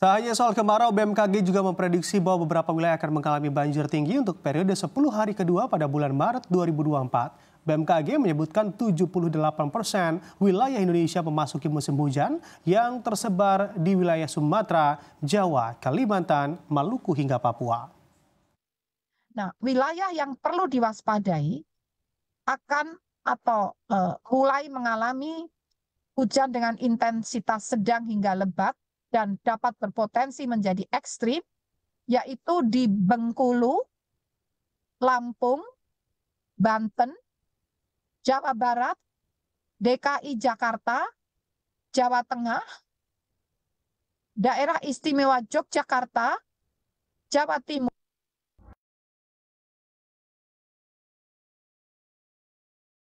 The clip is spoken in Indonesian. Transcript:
Tak hanya soal kemarau, BMKG juga memprediksi bahwa beberapa wilayah akan mengalami banjir tinggi untuk periode 10 hari kedua pada bulan Maret 2024. BMKG menyebutkan 78 persen wilayah Indonesia memasuki musim hujan yang tersebar di wilayah Sumatera, Jawa, Kalimantan, Maluku hingga Papua. Nah, wilayah yang perlu diwaspadai akan atau uh, mulai mengalami hujan dengan intensitas sedang hingga lebat dan dapat berpotensi menjadi ekstrim, yaitu di Bengkulu, Lampung, Banten, Jawa Barat, DKI Jakarta, Jawa Tengah, Daerah Istimewa Yogyakarta, Jawa Timur,